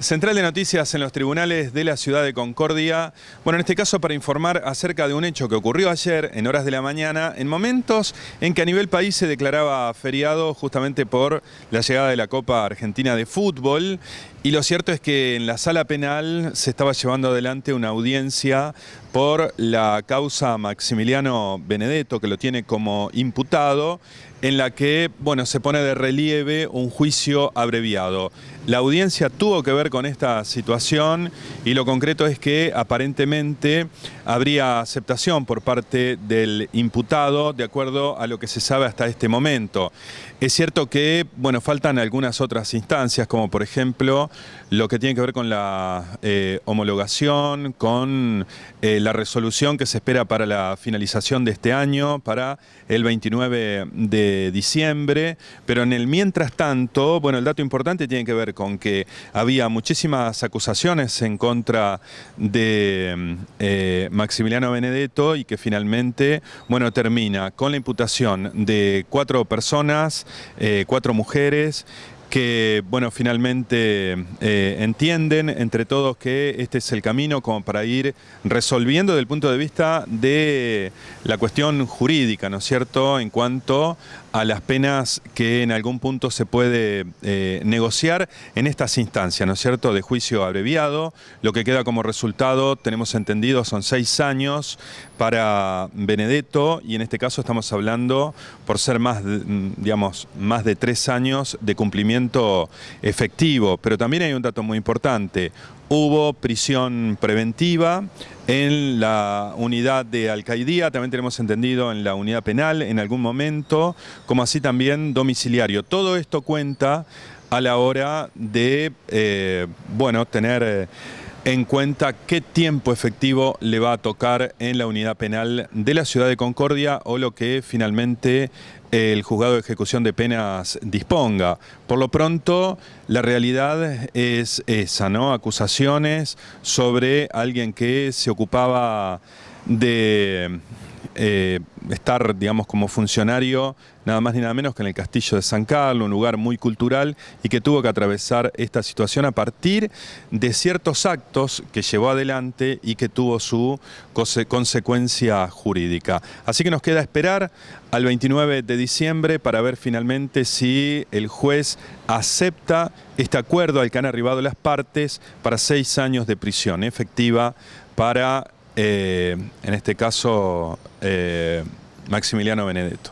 Central de Noticias en los tribunales de la ciudad de Concordia. Bueno, en este caso para informar acerca de un hecho que ocurrió ayer en horas de la mañana, en momentos en que a nivel país se declaraba feriado justamente por la llegada de la Copa Argentina de Fútbol. Y lo cierto es que en la sala penal se estaba llevando adelante una audiencia por la causa Maximiliano Benedetto, que lo tiene como imputado en la que bueno, se pone de relieve un juicio abreviado. La audiencia tuvo que ver con esta situación y lo concreto es que aparentemente habría aceptación por parte del imputado de acuerdo a lo que se sabe hasta este momento. Es cierto que bueno, faltan algunas otras instancias como por ejemplo lo que tiene que ver con la eh, homologación, con eh, la resolución que se espera para la finalización de este año, para el 29 de diciembre, pero en el mientras tanto, bueno, el dato importante tiene que ver con que había muchísimas acusaciones en contra de eh, Maximiliano Benedetto y que finalmente, bueno, termina con la imputación de cuatro personas, eh, cuatro mujeres, que bueno, finalmente eh, entienden entre todos que este es el camino como para ir resolviendo desde el punto de vista de la cuestión jurídica, ¿no es cierto?, en cuanto a las penas que en algún punto se puede eh, negociar en estas instancias, ¿no es cierto?, de juicio abreviado. Lo que queda como resultado, tenemos entendido, son seis años para Benedetto y en este caso estamos hablando por ser más, mm, digamos, más de tres años de cumplimiento efectivo. Pero también hay un dato muy importante. Hubo prisión preventiva en la unidad de alcaidía, también tenemos entendido en la unidad penal en algún momento, como así también domiciliario. Todo esto cuenta a la hora de, eh, bueno, tener... Eh, en cuenta qué tiempo efectivo le va a tocar en la unidad penal de la ciudad de Concordia o lo que finalmente eh, el juzgado de ejecución de penas disponga. Por lo pronto, la realidad es esa, ¿no? Acusaciones sobre alguien que se ocupaba de eh, estar, digamos, como funcionario, nada más ni nada menos que en el Castillo de San Carlos, un lugar muy cultural y que tuvo que atravesar esta situación a partir de ciertos actos que llevó adelante y que tuvo su consecuencia jurídica. Así que nos queda esperar al 29 de diciembre para ver finalmente si el juez acepta este acuerdo al que han arribado las partes para seis años de prisión efectiva para eh, en este caso eh, Maximiliano Benedetto.